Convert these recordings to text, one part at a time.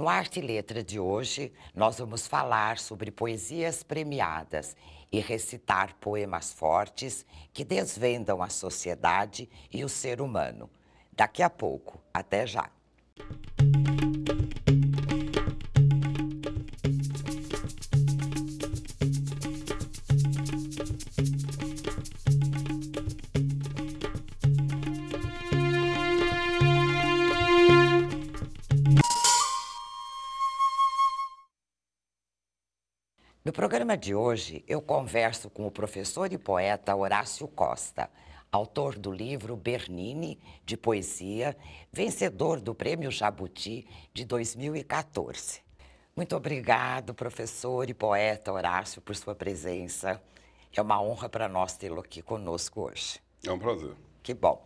No Arte e Letra de hoje, nós vamos falar sobre poesias premiadas e recitar poemas fortes que desvendam a sociedade e o ser humano. Daqui a pouco, até já! programa de hoje, eu converso com o professor e poeta Horácio Costa, autor do livro Bernini, de poesia, vencedor do Prêmio Jabuti de 2014. Muito obrigado, professor e poeta Horácio, por sua presença. É uma honra para nós tê-lo aqui conosco hoje. É um prazer. Que bom.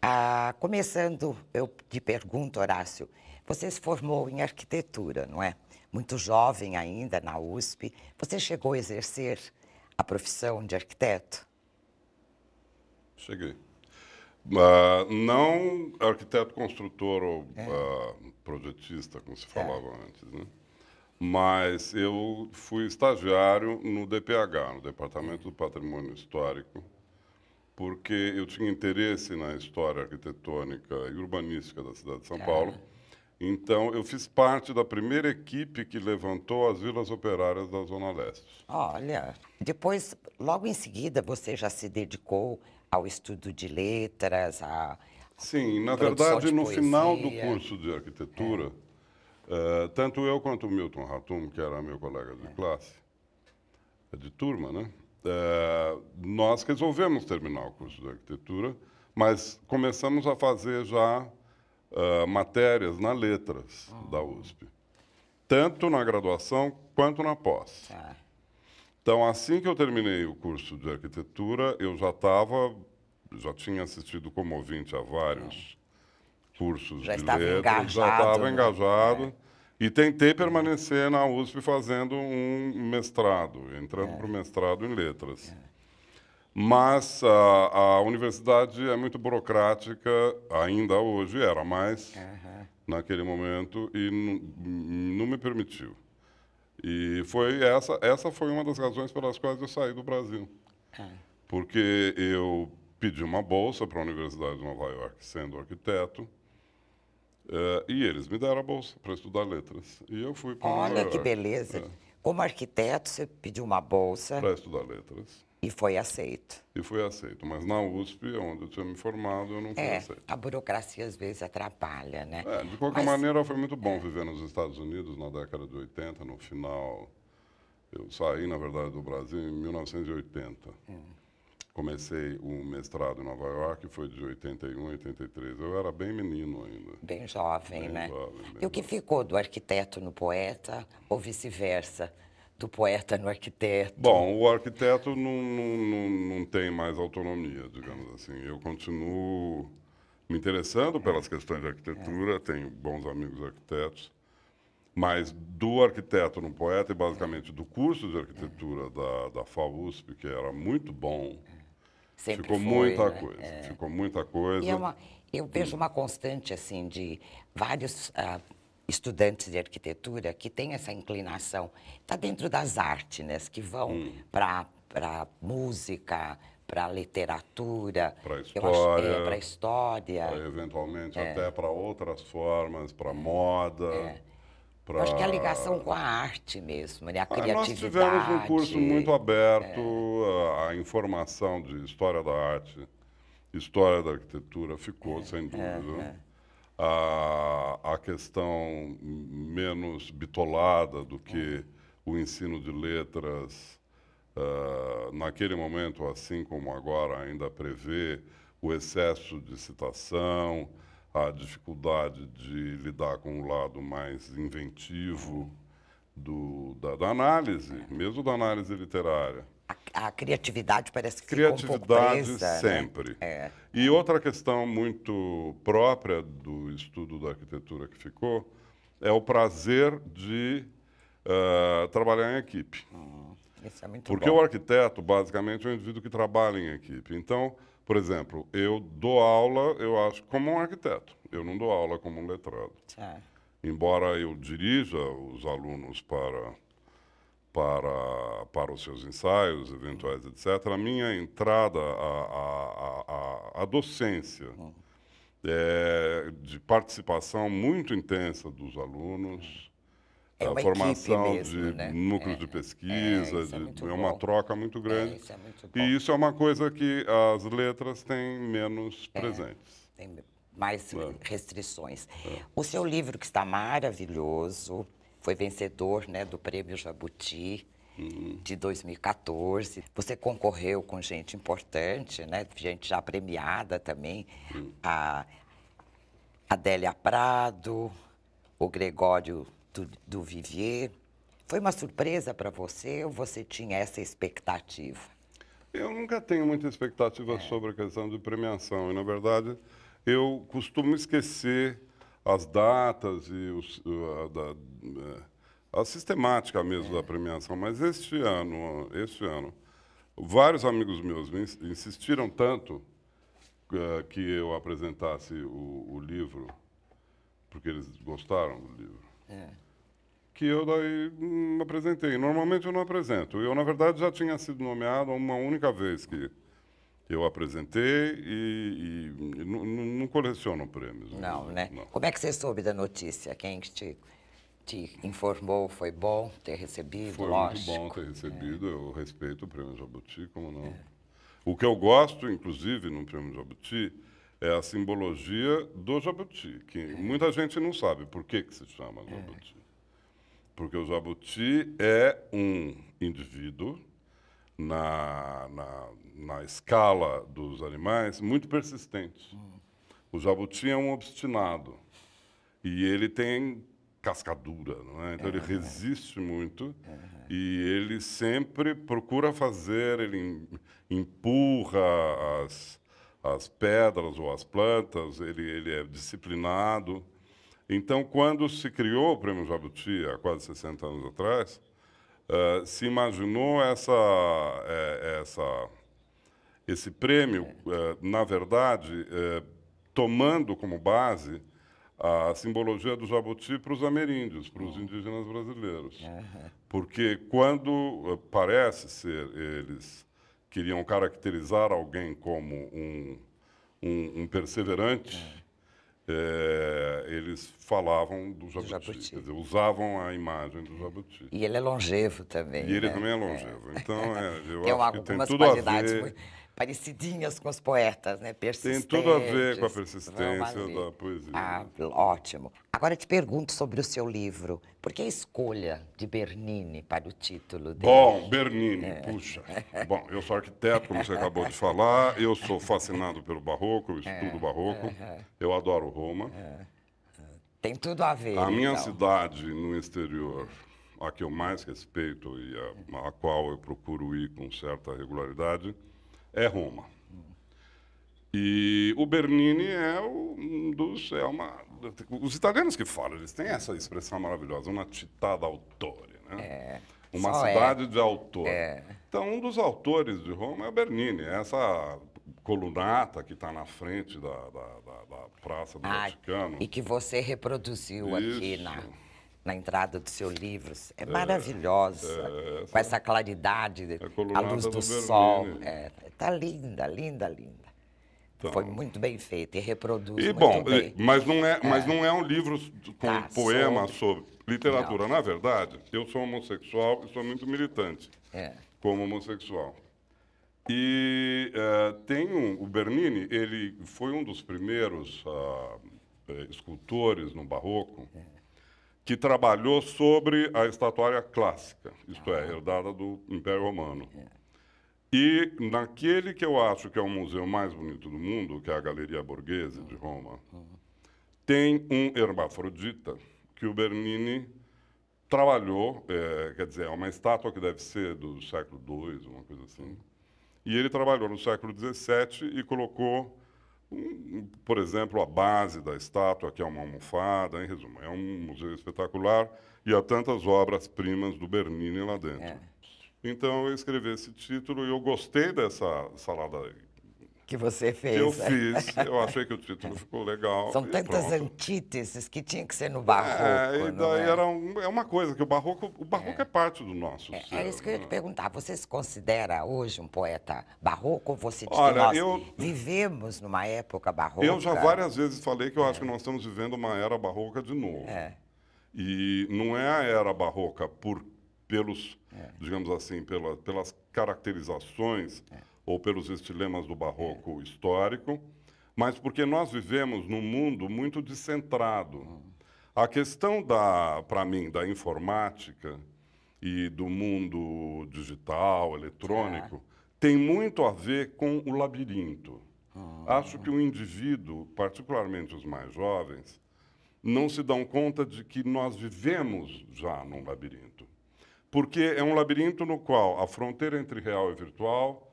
Ah, começando, eu te pergunto, Horácio, você se formou em arquitetura, não é? muito jovem ainda na USP, você chegou a exercer a profissão de arquiteto? Cheguei. Uh, não arquiteto construtor ou é. uh, projetista, como se é. falava é. antes, né? Mas eu fui estagiário no DPH, no Departamento hum. do Patrimônio Histórico, porque eu tinha interesse na história arquitetônica e urbanística da cidade de São é. Paulo então, eu fiz parte da primeira equipe que levantou as vilas operárias da Zona Leste. Olha, depois, logo em seguida, você já se dedicou ao estudo de letras, a. Sim, na verdade, no poesia. final do curso de arquitetura, é. uh, tanto eu quanto o Milton Ratum, que era meu colega de é. classe, é de turma, né? Uh, nós resolvemos terminar o curso de arquitetura, mas começamos a fazer já uh, matérias na letras uhum. da USP, tanto na graduação quanto na pós. Tá. Então, assim que eu terminei o curso de arquitetura, eu já estava, já tinha assistido como ouvinte a vários é. cursos já de letras, engajado, já estava né? engajado. É. E tentei uhum. permanecer na USP fazendo um mestrado, entrando é. para o mestrado em letras. É. Mas a, a, universidade é muito burocrática, ainda hoje era mais uhum. naquele momento, e não me permitiu. E foi essa, essa foi uma das razões pelas quais eu saí do Brasil. Uhum. Porque eu pedi uma bolsa para a Universidade de Nova York, sendo arquiteto, eh, e eles me deram a bolsa para estudar letras. E eu fui para Olha Nova que York. beleza! É. Como arquiteto, você pediu uma bolsa. Para estudar letras. E foi aceito. E foi aceito, mas na USP, onde eu tinha me formado, eu não fui é, aceito. A burocracia às vezes atrapalha, né? É, de qualquer mas... maneira, foi muito bom é. viver nos Estados Unidos na década de 80, no final. Eu saí, na verdade, do Brasil em 1980. Hum. Comecei o um mestrado em Nova York, foi de 81 a 83. Eu era bem menino ainda. Bem jovem, bem né? Jovem, bem e o que ficou do arquiteto no poeta ou vice-versa? do poeta no arquiteto? Bom, o arquiteto não, não, não, tem mais autonomia, digamos assim. Eu continuo me interessando pelas questões de arquitetura, é. tenho bons amigos arquitetos, mas do arquiteto no poeta e basicamente do curso de arquitetura é. da, da FAUSP, que era muito bom, é. Sempre ficou foi, muita né? coisa. É. Ficou muita coisa. E é uma, eu vejo hum. uma constante assim de vários uh, estudantes de arquitetura que têm essa inclinação, está dentro das artes, né? que vão hum. para música, para literatura, para é, história, para história, eventualmente é. até para outras formas, para moda. É. Pra... Acho que é a ligação com a arte mesmo, né? a ah, criatividade. Nós tivemos um curso muito aberto é. a informação de história da arte, história da arquitetura, ficou, sem dúvida. Ah, questão menos bitolada do que o ensino de letras, uh, naquele momento, assim como agora ainda prevê, o excesso de citação, a dificuldade de lidar com o lado mais inventivo do, da, da análise, mesmo da análise literária a criatividade parece que criatividade presa, né? sempre né? é. e outra questão muito própria do estudo da arquitetura que ficou é o prazer de uh, trabalhar em equipe uhum. é porque bom. o arquiteto basicamente é um indivíduo que trabalha em equipe então por exemplo eu dou aula eu acho como um arquiteto eu não dou aula como um letrado embora eu dirija os alunos para para, para os seus ensaios eventuais, uhum. etc., a minha entrada à, à, à, docência, uhum. é, de participação muito intensa dos alunos, é a formação mesmo, de né? núcleos é. É, é. de pesquisa, é, de, é uma bom. troca muito é, grande. Isso muito e isso é uma coisa que as letras têm menos presentes. Tem mais restrições. O seu livro, que está maravilhoso, foi vencedor né, do Prêmio Jabuti uhum. de 2014. Você concorreu com gente importante, né, gente já premiada também, uhum. a Adélia Prado, o Gregório do, do Vivier. Foi uma surpresa para você ou você tinha essa expectativa? Eu nunca tenho muita expectativa é. sobre a questão de premiação. E, na verdade, eu costumo esquecer as datas e os, a, é, a, sistemática mesmo é. da premiação. Mas este ano, este ano, vários amigos meus insistiram tanto uh, que eu apresentasse o, o, livro, porque eles gostaram do livro. É. Que eu daí hum, apresentei. Normalmente eu não apresento. Eu, na verdade, já tinha sido nomeado uma única vez que eu apresentei e, e não, não coleciono prêmios. Né? Não, né? Não. Como é que você soube da notícia? Quem te, te informou? Foi bom ter recebido? Foi lógico. muito bom ter né? recebido. Eu respeito o prêmio Jabuti, como não. É. O que eu gosto, inclusive, no prêmio Jabuti é a simbologia do jabuti, que é. muita gente não sabe por que, que se chama é. jabuti. Porque o jabuti é um indivíduo na, na, na escala dos animais muito persistentes. O jabuti é um obstinado e ele tem cascadura, não é? Então ele é. resiste muito é e ele sempre procura fazer, ele empurra as, as pedras ou as plantas, ele, ele é disciplinado. Então, quando se criou o Prêmio Jabuti, há quase 60 anos atrás, eh, se imaginou essa, é, essa, esse prêmio, é, eh, na verdade, é, tomando como base a simbologia do jabuti para os ameríndios, para os hum. indígenas brasileiros. Uhum. Porque quando, parece ser, eles queriam caracterizar alguém como um, um, um perseverante, é é, eles falavam do Jabuti, Jabuti. Quer dizer, usavam a imagem do Jabuti. E ele é longevo também. E ele né? também é longevo. É. Então, é, eu tem acho que tem tudo a ver... Muito parecidinhas com os poetas, né? Persistentes. Tem tudo a ver com a persistência da poesia. Ah, ótimo. Agora te pergunto sobre o seu livro. Por que a escolha de Bernini para o título dele? Bom, Bernini, é. puxa. Bom, eu sou arquiteto, como você acabou de falar. Eu sou fascinado pelo barroco, eu estudo é. barroco. É. Eu adoro Roma. É. Tem tudo a ver. A minha então. cidade no exterior, a que eu mais respeito e a, a qual eu procuro ir com certa regularidade, é Roma. E o Bernini é um dos. É uma, os italianos que falam, eles têm essa expressão maravilhosa, uma citada autore. Né? É, uma é. cidade é. de autor. É. Então, um dos autores de Roma é o Bernini, é essa colunata que está na frente da, da, da, da Praça do ah, Vaticano. E que você reproduziu Isso. aqui na na entrada do seu livro. É, é maravilhosa, é, essa, com essa claridade, é a, a luz do, do sol. Está é, linda, linda, linda. Então. Foi muito bem feita e reproduz e, muito bom, bem. Mas não é, mas é. não é um livro com tá, poema sobre, sobre literatura. Não. Na verdade, eu sou homossexual e sou muito militante como homossexual. E uh, tem um, o Bernini, ele foi um dos primeiros uh, escultores no Barroco. É que trabalhou sobre a estatuária clássica, isto é, herdada do Império Romano. É. E naquele que eu acho que é o museu mais bonito do mundo, que é a Galeria Borghese de Roma, uhum. Uhum. tem um hermafrodita que o Bernini trabalhou, é, quer dizer, é uma estátua que deve ser do século II, uma coisa assim. E ele trabalhou no século XVII e colocou por exemplo, a base da estátua, que é uma almofada, em resumo, é um museu espetacular e há tantas obras-primas do Bernini lá dentro. É. Então eu escrevi esse título e eu gostei dessa salada que você fez. Eu fiz, eu achei que o título ficou legal. São tantas antíteses que tinha que ser no barroco. É, e daí é? Era um, é uma coisa, que o barroco, o barroco é, é parte do nosso. É, ser, é isso que eu ia te né? perguntar. Você se considera hoje um poeta barroco ou você diz Olha, que nós eu, vivemos numa época barroca? Eu já várias vezes falei que eu acho que nós estamos vivendo uma era barroca de novo. É. E não é a era barroca por, pelos, é. digamos assim, pela, pelas caracterizações é ou pelos estilemas do barroco é. histórico, mas porque nós vivemos num mundo muito descentrado. A questão da, para mim, da informática e do mundo digital, eletrônico, é. tem muito a ver com o labirinto. Ah. Acho que o indivíduo, particularmente os mais jovens, não se dão conta de que nós vivemos já num labirinto. Porque é um labirinto no qual a fronteira entre real e virtual,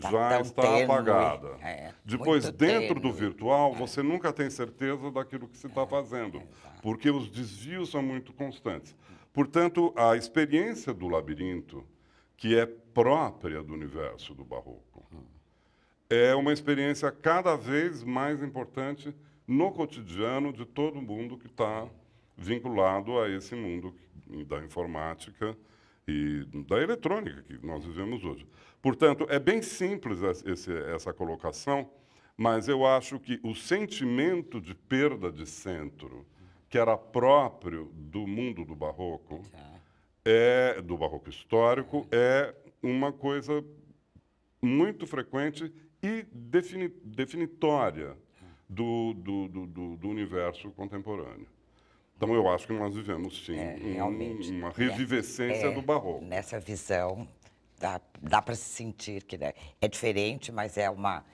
Tá já está apagada. É, Depois, dentro do virtual, é. você nunca tem certeza daquilo que se está é, fazendo, porque os desvios são muito constantes. Portanto, a experiência do labirinto, que é própria do universo do barroco, hum. é uma experiência cada vez mais importante no cotidiano de todo mundo que está vinculado a esse mundo da informática e da eletrônica que nós vivemos hoje. Portanto, é bem simples essa colocação, mas eu acho que o sentimento de perda de centro, que era próprio do mundo do barroco, tá. é do barroco histórico, é uma coisa muito frequente e defini definitória do, do, do, do, universo contemporâneo. Então, eu acho que nós vivemos, sim, é, um, uma é, revivescência é, é, do barroco. Nessa visão, dá, dá para se sentir que né? é diferente, mas é uma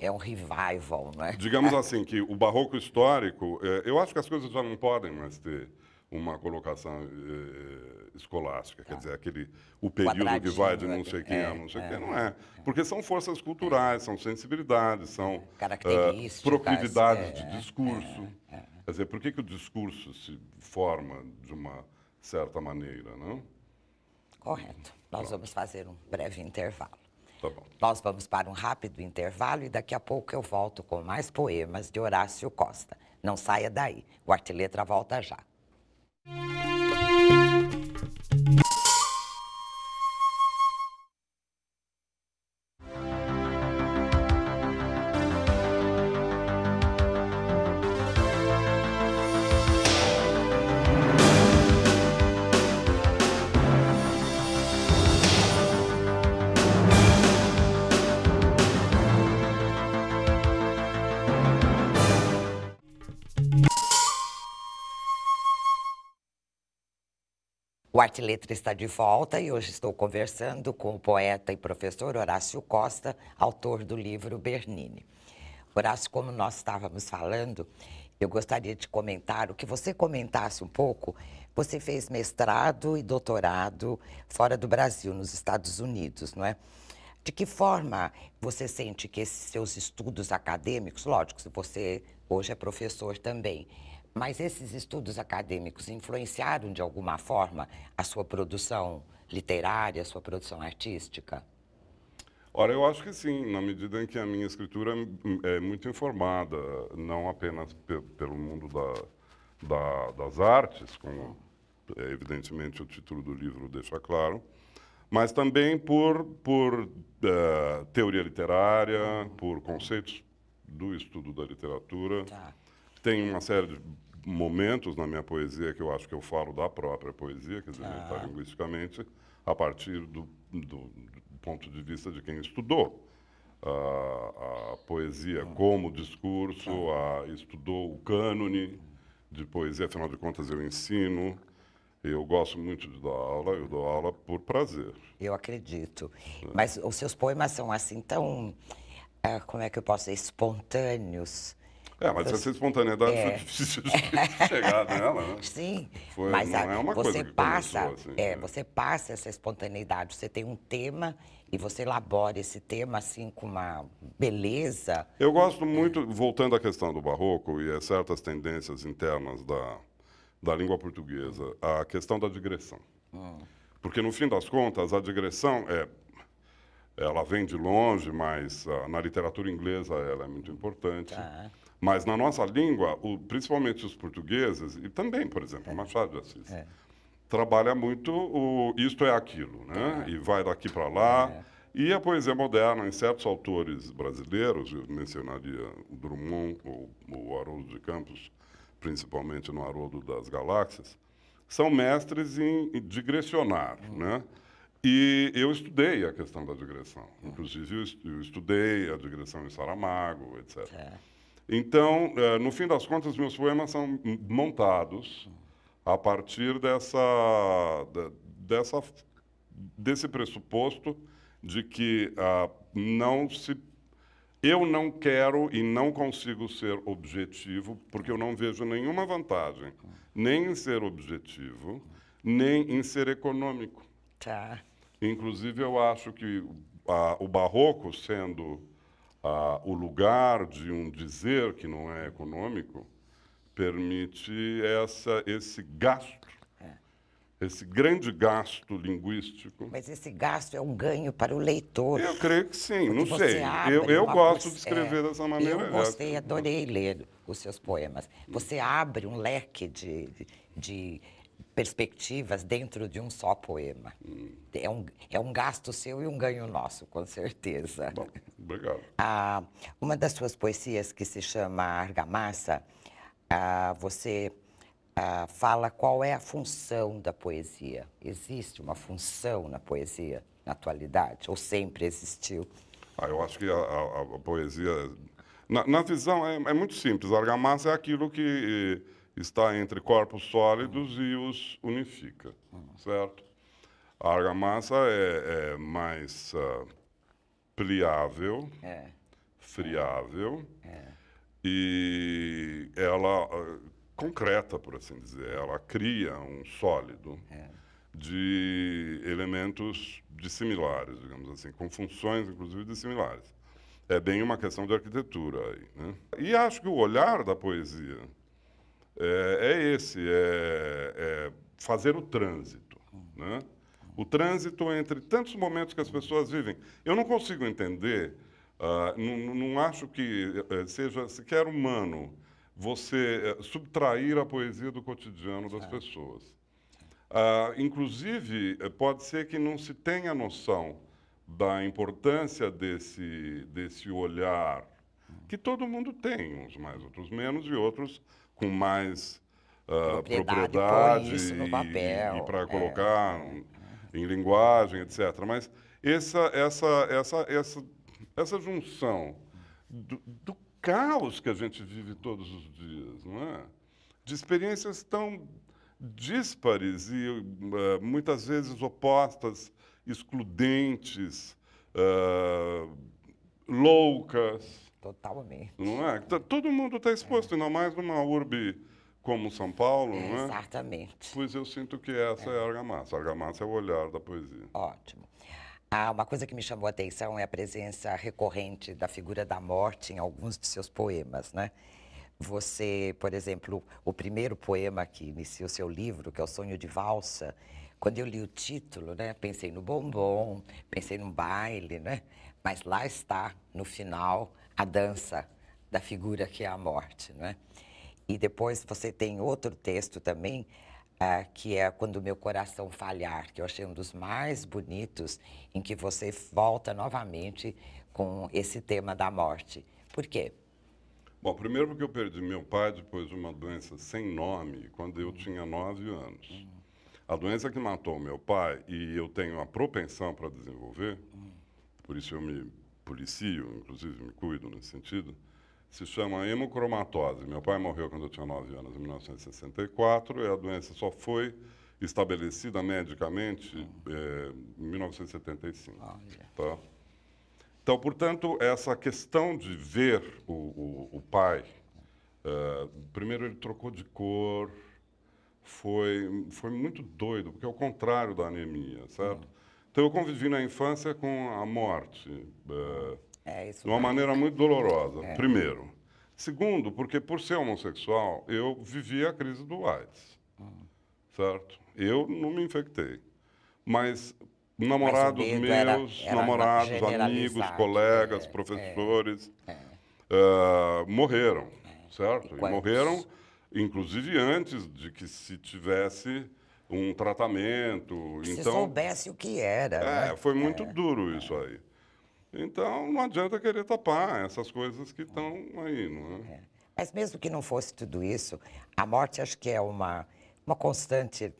é um é revival, né? Digamos é. assim que o barroco histórico, é, eu acho que as coisas já não podem mais ter uma colocação é, escolástica, tá. quer dizer, aquele o período que vai de não sei é, quem é, a não sei é, quem, não é. Porque são forças culturais, são sensibilidades, são eh, Características, proclividades de discurso. Quer dizer, por que, que o discurso se forma de uma certa maneira, não? Correto. Nós Pronto. vamos fazer um breve intervalo. Tá bom. Nós vamos para um rápido intervalo e daqui a pouco eu volto com mais poemas de Horácio Costa. Não saia daí. O Artiletra volta já. O Arte Letra está de volta e hoje estou conversando com o poeta e professor Horácio Costa, autor do livro Bernini. Horácio, como nós estávamos falando, eu gostaria de comentar o que você comentasse um pouco. Você fez mestrado e doutorado fora do Brasil, nos Estados Unidos, não é? De que forma você sente que esses seus estudos acadêmicos, lógico, se você hoje é professor também, mas esses estudos acadêmicos influenciaram de alguma forma a sua produção literária, a sua produção artística? Ora, eu acho que sim, na medida em que a minha escritura é muito informada, não apenas pelo mundo da, da, das artes, como é, evidentemente o título do livro deixa claro, mas também por, por uh, teoria literária, por conceitos do estudo da literatura. Tá. Tem uma série de momentos na minha poesia que eu acho que eu falo da própria poesia, quer dizer, ah. linguisticamente, a partir do, do, do, ponto de vista de quem estudou a, ah, a poesia ah. como discurso, ah. a, estudou o cânone de poesia, afinal de contas eu ensino. Eu gosto muito de dar aula, eu dou aula por prazer. Eu acredito. É. Mas os seus poemas são assim tão, ah, como é que eu posso dizer, espontâneos, é, mas então, essa espontaneidade é. foi difícil de chegar nela, né? Sim, foi, mas a, é você passa, assim, é, né? você passa essa espontaneidade. Você tem um tema e você elabora esse tema assim com uma beleza. Eu gosto muito, voltando à questão do barroco e a certas tendências internas da, da língua portuguesa, a questão da digressão. Hum. Porque no fim das contas, a digressão é ela vem de longe, mas uh, na literatura inglesa ela é muito importante. Ah. Mas na nossa língua, o, principalmente os portugueses, e também, por exemplo, é. Machado de Assis, é. trabalha muito o isto é aquilo, né? É. E vai daqui para lá. É. E a poesia moderna, em certos autores brasileiros, eu mencionaria o Drummond ou o Haroldo de Campos, principalmente no Haroldo das Galáxias, são mestres em, em digressionar, hum. né? E eu estudei a questão da digressão. Hum. Inclusive, eu estudei a digressão em Saramago, etc. É. Então, é, no fim das contas, meus poemas são montados a partir dessa, dessa, desse pressuposto de que ah, não se, eu não quero e não consigo ser objetivo, porque eu não vejo nenhuma vantagem, nem em ser objetivo, nem em ser econômico. Tá. Inclusive, eu acho que ah, o barroco, sendo o lugar de um dizer que não é econômico permite essa, esse gasto, é. esse grande gasto linguístico. Mas esse gasto é um ganho para o leitor. Eu creio que sim, não sei. Eu, eu gosto de escrever é, dessa maneira. Eu é gostei, adorei ler os seus poemas. Você abre um leque de, de, de perspectivas dentro de um só poema. Hum. É, um, é um gasto seu e um ganho nosso, com certeza. Bom, obrigado. Ah, uma das suas poesias, que se chama Argamassa, ah, você ah, fala qual é a função da poesia. Existe uma função na poesia, na atualidade, ou sempre existiu? Ah, eu acho que a, a, a poesia... Na, na visão, é, é, muito simples. A argamassa é aquilo que está entre corpos sólidos e os unifica, certo? A argamassa é, é mais uh, pliável, é. friável, é. e ela uh, concreta, por assim dizer, ela cria um sólido é. de elementos dissimilares, digamos assim, com funções, inclusive, dissimilares. É bem uma questão de arquitetura aí. Né? E acho que o olhar da poesia é, é esse, é, é, fazer o trânsito. Né? O trânsito entre tantos momentos que as pessoas vivem. Eu não consigo entender, uh, não, acho que eh, eh, seja sequer humano você eh, subtrair a poesia do cotidiano das pessoas. Uh, inclusive, pode ser que não se tenha noção da importância desse, desse olhar, que todo mundo tem, uns mais, outros menos, e outros com mais uh, propriedade, e, e para é. colocar é. em linguagem, etc. Mas essa, essa, essa, essa, essa junção do, do caos que a gente vive todos os dias, não é? De experiências tão díspares e uh, muitas vezes opostas, excludentes, uh, loucas, Totalmente. Não é? todo mundo está exposto, é. ainda mais numa urbe como São Paulo, é, não é? Exatamente. Pois eu sinto que essa é, é a argamassa. A argamassa é o olhar da poesia. Ótimo. Ah, uma coisa que me chamou a atenção é a presença recorrente da figura da morte em alguns de seus poemas, né? Você, por exemplo, o primeiro poema que inicia o seu livro, que é o Sonho de Valsa, quando eu li o título, né, pensei no bombom, pensei no baile, né? Mas lá está, no final, a dança da figura que é a morte, não é? E depois você tem outro texto também, ah, que é Quando Meu Coração Falhar, que eu achei um dos mais bonitos, em que você volta novamente com esse tema da morte. Por quê? Bom, primeiro porque eu perdi meu pai depois de uma doença sem nome, quando eu tinha nove anos. A doença que matou meu pai, e eu tenho uma propensão para desenvolver, por isso eu me policio, inclusive me cuido nesse sentido, se chama hemocromatose. Meu pai morreu quando eu tinha 9 anos, em 1964, e a doença só foi estabelecida medicamente é, em 1975. Ah, tá? Então, portanto, essa questão de ver o, o, o pai, é, primeiro ele trocou de cor, foi, foi muito doido, porque é o contrário da anemia, certo? Uhum. Então eu convivi na infância com a morte. Eh, é, isso de uma maneira muito dolorosa, é. primeiro. Segundo, porque por ser homossexual, eu vivi a crise do AIDS. Certo? Eu não me infectei. Mas namorados Mas meus, era, era namorados, amigos, colegas, é, é, professores, é, uh, morreram. É. Certo? E, e morreram, inclusive antes de que se tivesse um tratamento. Se então, soubesse o que era. É, né? foi muito é. duro isso aí. Então, não adianta querer tapar essas coisas que estão aí, não é? é? Mas mesmo que não fosse tudo isso, a morte acho que é uma, uma constante,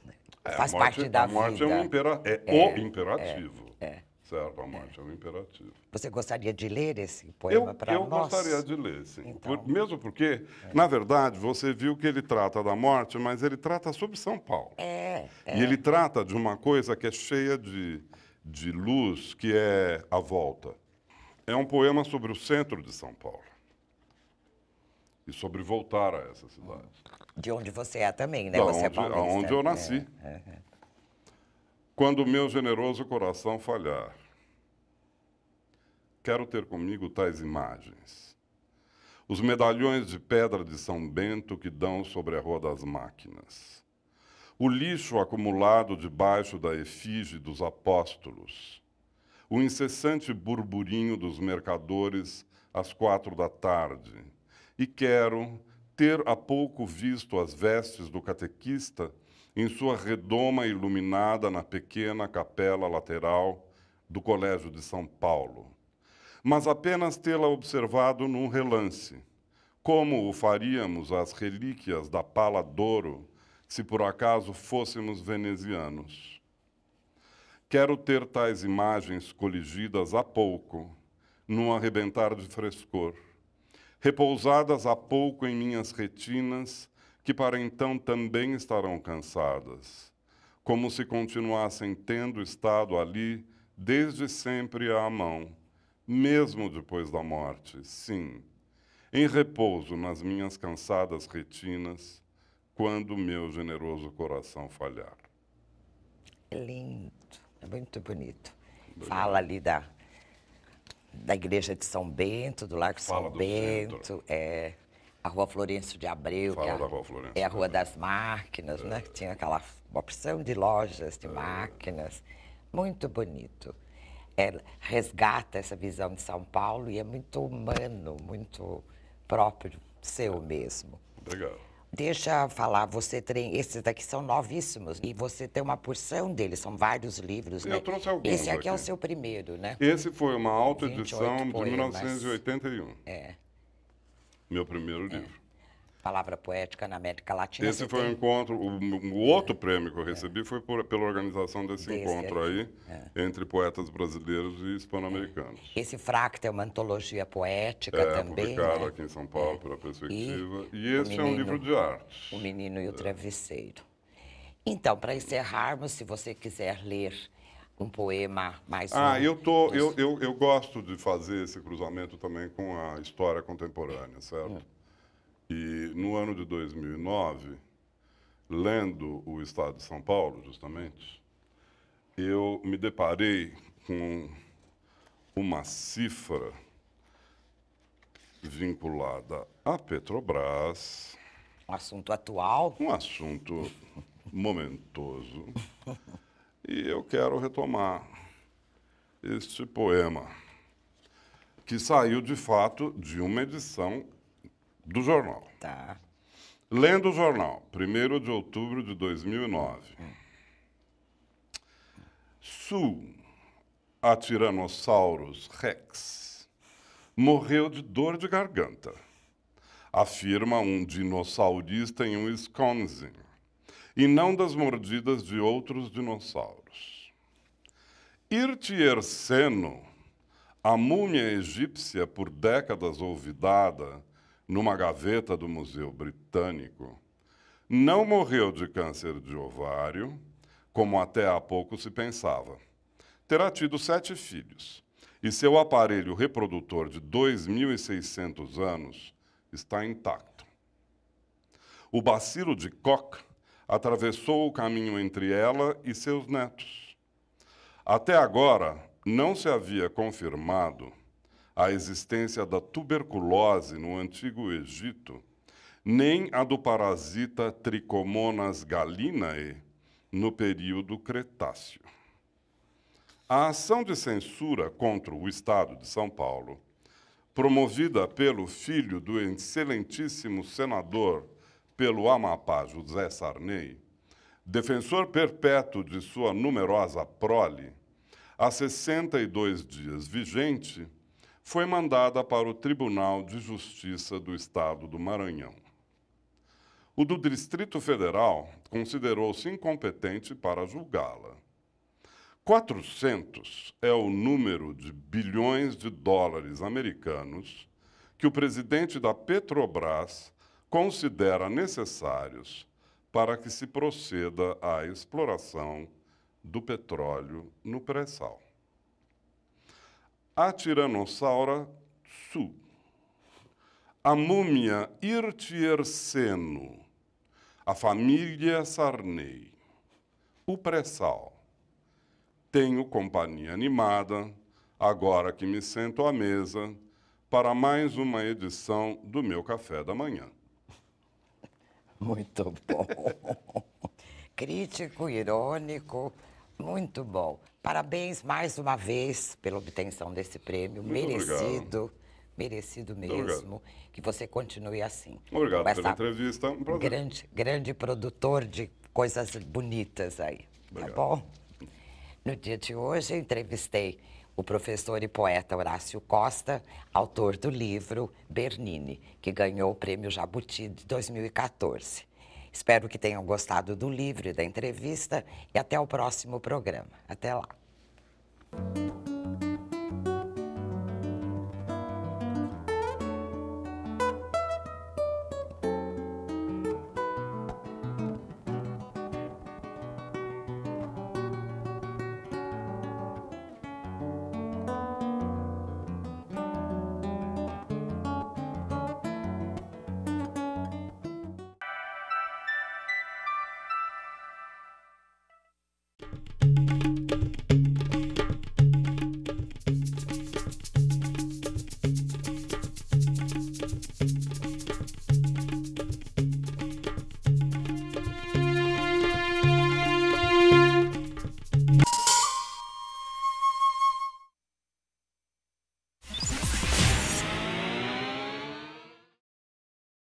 é, faz morte, parte da vida. A morte vida. é, um impera é, é, o imperativo. É a é. morte é um imperativo. Você gostaria de ler esse poema para nós? Eu gostaria de ler, sim. Então. Por, mesmo porque, é. na verdade, você viu que ele trata da morte, mas ele trata sobre São Paulo. É, é. E ele trata de uma coisa que é cheia de, de luz, que é a volta. É um poema sobre o centro de São Paulo e sobre voltar a essa cidade. De onde você é também, né? Da você é onde, é paulista. Onde eu nasci. É. Uhum. Quando meu generoso coração falhar, Quero ter comigo tais imagens. Os medalhões de pedra de São Bento que dão sobre a Rua das Máquinas. O lixo acumulado debaixo da efígie dos apóstolos. O incessante burburinho dos mercadores às quatro da tarde. E quero ter há pouco visto as vestes do catequista em sua redoma iluminada na pequena capela lateral do Colégio de São Paulo mas apenas tê-la observado num relance. Como o faríamos as relíquias da pala d'ouro, se por acaso fôssemos venezianos? Quero ter tais imagens coligidas há pouco, num arrebentar de frescor, repousadas há pouco em minhas retinas, que para então também estarão cansadas, como se continuassem tendo estado ali desde sempre à mão mesmo depois da morte, sim, em repouso nas minhas cansadas retinas, quando meu generoso coração falhar. É lindo, é muito bonito. Fala ali da, da igreja de São Bento, do Largo Fala São do Bento, é a Rua Florencio de Abreu, Fala que é a, da Rua Florencio, é a Rua das Máquinas, é. né? Tinha aquela opção de lojas de é. máquinas, muito bonito é, resgata essa visão de São Paulo e é muito humano, muito próprio, seu mesmo. Legal. Deixa eu falar, você tem. Esses daqui são novíssimos e você tem uma porção deles, são vários livros. Eu né? trouxe alguns. Esse aqui, aqui, é o seu primeiro, né? Esse foi uma autoedição de 1981. É. Meu primeiro é. livro palavra poética na América Latina. Esse foi o um encontro, o, um, outro é. prêmio que eu recebi é. foi por, pela organização desse Desse encontro aí, é. entre poetas brasileiros e hispano-americanos. É. Esse Fracta é uma antologia poética é, também. Publicado né? aqui em São Paulo, pela é. perspectiva. E, e esse menino, é um livro de arte. O Menino e o Travesseiro. Então, para encerrarmos, se você quiser ler um poema mais ah um eu tô dos... eu, eu, eu gosto de fazer esse cruzamento também com a história contemporânea certo hum. E no ano de 2009, lendo o Estado de São Paulo, justamente, eu me deparei com uma cifra vinculada à Petrobras. Um assunto atual. Um assunto momentoso. e eu quero retomar este poema, que saiu de fato de uma edição do jornal. Tá. Lendo o jornal, 1 de outubro de 2009. Sul, a Tiranossauros rex, morreu de dor de garganta, afirma um dinossaurista em Wisconsin, e não das mordidas de outros dinossauros. seno, a múmia egípcia por décadas olvidada, numa gaveta do Museu Britânico, não morreu de câncer de ovário, como até há pouco se pensava. Terá tido sete filhos, e seu aparelho reprodutor de 2.600 anos está intacto. O bacilo de Koch atravessou o caminho entre ela e seus netos. Até agora, não se havia confirmado a existência da tuberculose no antigo Egito, nem a do parasita Trichomonas gallinae no período Cretáceo. A ação de censura contra o Estado de São Paulo, promovida pelo filho do excelentíssimo senador pelo Amapá, José Sarney, defensor perpétuo de sua numerosa prole, há 62 dias vigente, foi mandada para o Tribunal de Justiça do Estado do Maranhão. O do Distrito Federal considerou-se incompetente para julgá-la. 400 é o número de bilhões de dólares americanos que o presidente da Petrobras considera necessários para que se proceda à exploração do petróleo no pré-sal a Tiranossauro Su, a múmia Irtierceno, a família Sarney, o pré-sal. Tenho companhia animada, agora que me sento à mesa, para mais uma edição do meu café da manhã. Muito bom. Crítico, irônico, muito bom. Parabéns mais uma vez pela obtenção desse prêmio, Muito merecido. Obrigado. Merecido mesmo, que você continue assim. Obrigado pela entrevista. Um prazer. grande, grande produtor de coisas bonitas aí. Tá obrigado. Tá bom? No dia de hoje, entrevistei o professor e poeta Horácio Costa, autor do livro Bernini, que ganhou o Prêmio Jabuti de 2014. Espero que tenham gostado do livro e da entrevista e até o próximo programa. Até lá.